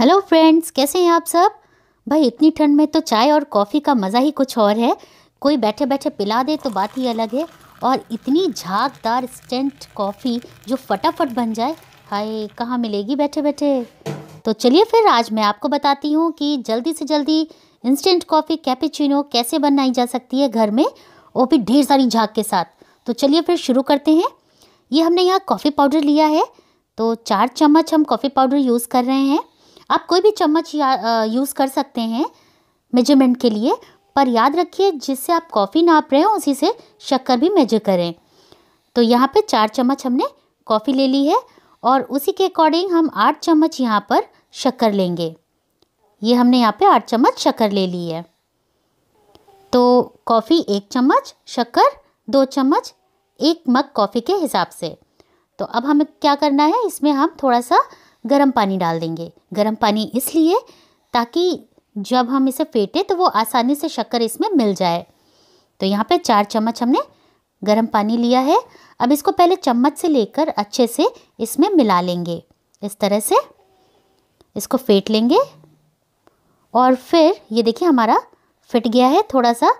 hello friends कैसे हैं आप सब भाई इतनी ठंड में तो चाय और कॉफ़ी का मज़ा ही कुछ और है कोई बैठे बैठे पिला दे तो बात ही अलग है और इतनी झागदार स्टेंट कॉफ़ी जो फटाफट बन जाए हाय कहाँ मिलेगी बैठे बैठे तो चलिए फिर आज मैं आपको बताती हूँ कि जल्दी से जल्दी इंस्टेंट कॉफ़ी कैपेचिनो कैसे बनाई जा सकती है घर में वो भी ढेर सारी झाग के साथ तो चलिए फिर शुरू करते हैं ये हमने यहाँ कॉफ़ी पाउडर लिया है तो चार चम्मच हम कॉफ़ी पाउडर यूज़ कर रहे हैं आप कोई भी चम्मच यूज़ कर सकते हैं मेजरमेंट के लिए पर याद रखिए जिससे आप कॉफ़ी नाप रहे हो उसी से शक्कर भी मेजर करें तो यहाँ पे चार चम्मच हमने कॉफ़ी ले ली है और उसी के अकॉर्डिंग हम आठ चम्मच यहाँ पर शक्कर लेंगे ये हमने यहाँ पे आठ चम्मच शक्कर ले ली है तो कॉफ़ी एक चम्मच शक्कर दो चम्मच एक मग कॉफ़ी के हिसाब से तो अब हमें क्या करना है इसमें हम थोड़ा सा गर्म पानी डाल देंगे गर्म पानी इसलिए ताकि जब हम इसे फेंटें तो वो आसानी से शक्कर इसमें मिल जाए तो यहाँ पे चार चम्मच हमने गर्म पानी लिया है अब इसको पहले चम्मच से लेकर अच्छे से इसमें मिला लेंगे इस तरह से इसको फेंट लेंगे और फिर ये देखिए हमारा फिट गया है थोड़ा सा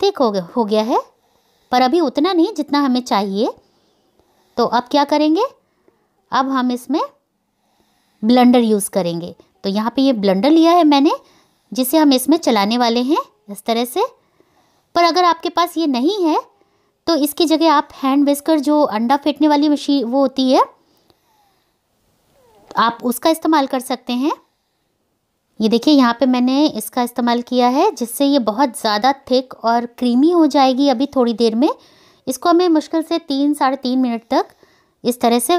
ठीक हो गया हो गया है पर अभी उतना नहीं जितना हमें चाहिए तो अब क्या करेंगे अब हम इसमें ब्लेंडर यूज़ करेंगे तो यहाँ पे ये ब्लेंडर लिया है मैंने जिसे हम इसमें चलाने वाले हैं इस तरह से पर अगर आपके पास ये नहीं है तो इसकी जगह आप हैंड वेस्कर जो अंडा फेंटने वाली मशीन वो होती है आप उसका इस्तेमाल कर सकते हैं ये देखिए यहाँ पे मैंने इसका इस्तेमाल किया है जिससे ये बहुत ज़्यादा थिक और क्रीमी हो जाएगी अभी थोड़ी देर में इसको हमें मुश्किल से तीन साढ़े तीन मिनट तक इस तरह से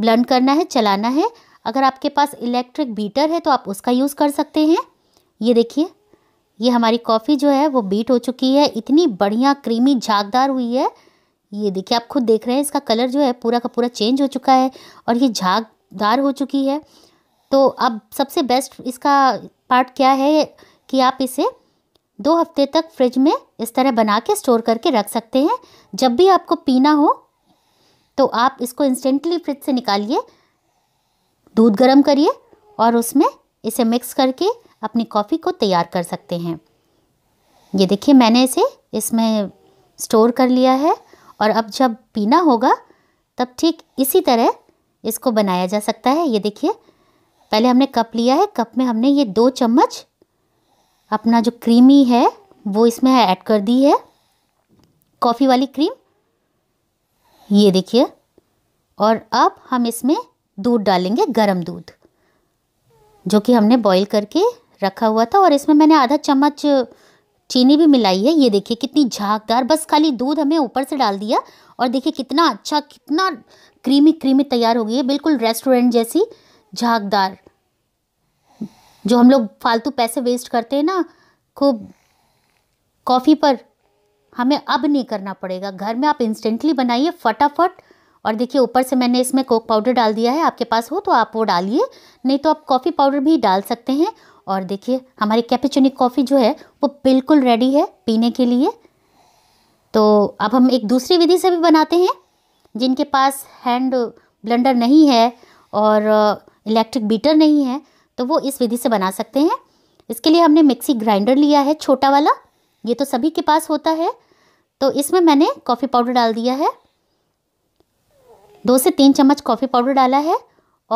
ब्लेंड करना है चलाना है अगर आपके पास इलेक्ट्रिक बीटर है तो आप उसका यूज़ कर सकते हैं ये देखिए ये हमारी कॉफ़ी जो है वो बीट हो चुकी है इतनी बढ़िया क्रीमी झागदार हुई है ये देखिए आप खुद देख रहे हैं इसका कलर जो है पूरा का पूरा चेंज हो चुका है और ये झागदार हो चुकी है तो अब सबसे बेस्ट इसका पार्ट क्या है कि आप इसे दो हफ्ते तक फ्रिज में इस तरह बना के स्टोर करके रख सकते हैं जब भी आपको पीना हो तो आप इसको इंस्टेंटली फ्रिज से निकालिए दूध गर्म करिए और उसमें इसे मिक्स करके अपनी कॉफ़ी को तैयार कर सकते हैं ये देखिए मैंने इसे इसमें स्टोर कर लिया है और अब जब पीना होगा तब ठीक इसी तरह इसको बनाया जा सकता है ये देखिए पहले हमने कप लिया है कप में हमने ये दो चम्मच अपना जो क्रीमी है वो इसमें ऐड कर दी है कॉफ़ी वाली क्रीम ये देखिए और अब हम इसमें दूध डालेंगे गर्म दूध जो कि हमने बॉईल करके रखा हुआ था और इसमें मैंने आधा चम्मच चीनी भी मिलाई है ये देखिए कितनी झागदार बस खाली दूध हमें ऊपर से डाल दिया और देखिए कितना अच्छा कितना क्रीमी क्रीमी तैयार हो गई है बिल्कुल रेस्टोरेंट जैसी झागदार जो हम लोग फालतू पैसे वेस्ट करते हैं ना खूब कॉफ़ी पर हमें अब नहीं करना पड़ेगा घर में आप इंस्टेंटली बनाइए फटाफट और देखिए ऊपर से मैंने इसमें कोक पाउडर डाल दिया है आपके पास हो तो आप वो डालिए नहीं तो आप कॉफ़ी पाउडर भी डाल सकते हैं और देखिए हमारी कैपेचुनिक कॉफ़ी जो है वो बिल्कुल रेडी है पीने के लिए तो अब हम एक दूसरी विधि से भी बनाते हैं जिनके पास हैंड ब्लेंडर नहीं है और इलेक्ट्रिक बीटर नहीं है तो वो इस विधि से बना सकते हैं इसके लिए हमने मिक्सी ग्राइंडर लिया है छोटा वाला ये तो सभी के पास होता है तो इसमें मैंने कॉफ़ी पाउडर डाल दिया है दो से तीन चम्मच कॉफ़ी पाउडर डाला है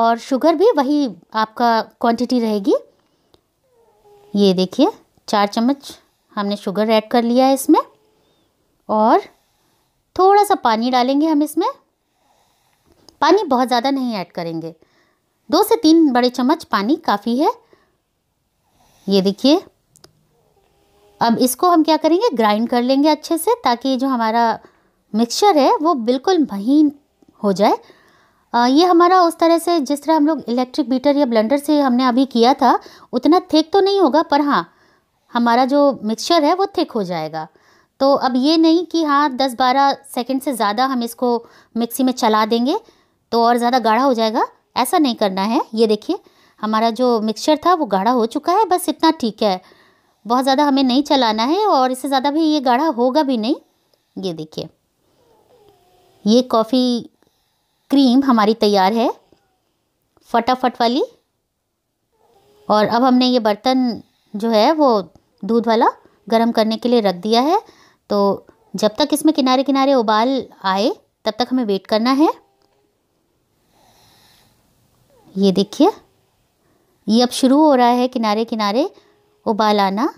और शुगर भी वही आपका क्वांटिटी रहेगी ये देखिए चार चम्मच हमने शुगर ऐड कर लिया है इसमें और थोड़ा सा पानी डालेंगे हम इसमें पानी बहुत ज़्यादा नहीं ऐड करेंगे दो से तीन बड़े चम्मच पानी काफ़ी है ये देखिए अब इसको हम क्या करेंगे ग्राइंड कर लेंगे अच्छे से ताकि जो हमारा मिक्सचर है वो बिल्कुल महीन हो जाए आ, ये हमारा उस तरह से जिस तरह हम लोग इलेक्ट्रिक बीटर या ब्लेंडर से हमने अभी किया था उतना थिक तो नहीं होगा पर हाँ हमारा जो मिक्सचर है वो थिक हो जाएगा तो अब ये नहीं कि हाँ दस बारह सेकेंड से ज़्यादा हम इसको मिक्सी में चला देंगे तो और ज़्यादा गाढ़ा हो जाएगा ऐसा नहीं करना है ये देखिए हमारा जो मिक्सचर था वो गाढ़ा हो चुका है बस इतना ठीक है बहुत ज़्यादा हमें नहीं चलाना है और इससे ज़्यादा भी ये गाढ़ा होगा भी नहीं ये देखिए ये कॉफ़ी क्रीम हमारी तैयार है फटाफट वाली और अब हमने ये बर्तन जो है वो दूध वाला गर्म करने के लिए रख दिया है तो जब तक इसमें किनारे किनारे उबाल आए तब तक हमें वेट करना है ये देखिए ये अब शुरू हो रहा है किनारे किनारे उबाल आना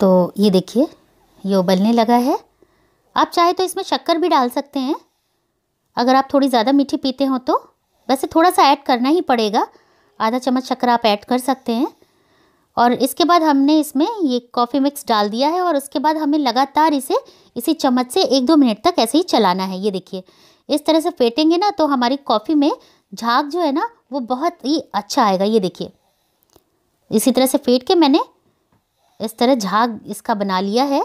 तो ये देखिए ये उबलने लगा है आप चाहे तो इसमें शक्कर भी डाल सकते हैं अगर आप थोड़ी ज़्यादा मीठी पीते हो तो वैसे थोड़ा सा ऐड करना ही पड़ेगा आधा चम्मच शक्कर आप ऐड कर सकते हैं और इसके बाद हमने इसमें ये कॉफ़ी मिक्स डाल दिया है और उसके बाद हमें लगातार इसे इसी चम्मच से एक दो मिनट तक ऐसे ही चलाना है ये देखिए इस तरह से फेंटेंगे ना तो हमारी कॉफ़ी में झाग जो है ना वो बहुत ही अच्छा आएगा ये देखिए इसी तरह से फेंट के मैंने इस तरह झाग इसका बना लिया है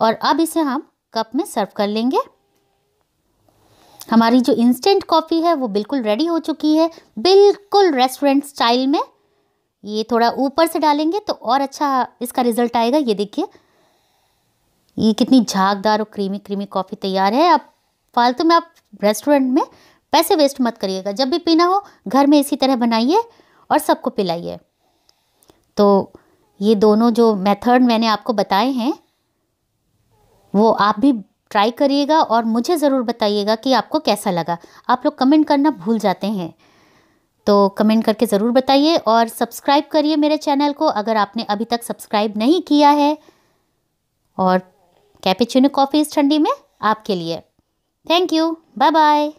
और अब इसे हम कप में सर्व कर लेंगे हमारी जो इंस्टेंट कॉफ़ी है वो बिल्कुल रेडी हो चुकी है बिल्कुल रेस्टोरेंट स्टाइल में ये थोड़ा ऊपर से डालेंगे तो और अच्छा इसका रिजल्ट आएगा ये देखिए ये कितनी झागदार और क्रीमी क्रीमी कॉफ़ी तैयार है आप फालतू में आप रेस्टोरेंट में पैसे वेस्ट मत करिएगा जब भी पीना हो घर में इसी तरह बनाइए और सबको पिलाइए तो ये दोनों जो मेथड मैंने आपको बताए हैं वो आप भी ट्राई करिएगा और मुझे ज़रूर बताइएगा कि आपको कैसा लगा आप लोग कमेंट करना भूल जाते हैं तो कमेंट करके ज़रूर बताइए और सब्सक्राइब करिए मेरे चैनल को अगर आपने अभी तक सब्सक्राइब नहीं किया है और कैपेचिनो कॉफ़ी इस ठंडी में आपके लिए थैंक यू बाय बाय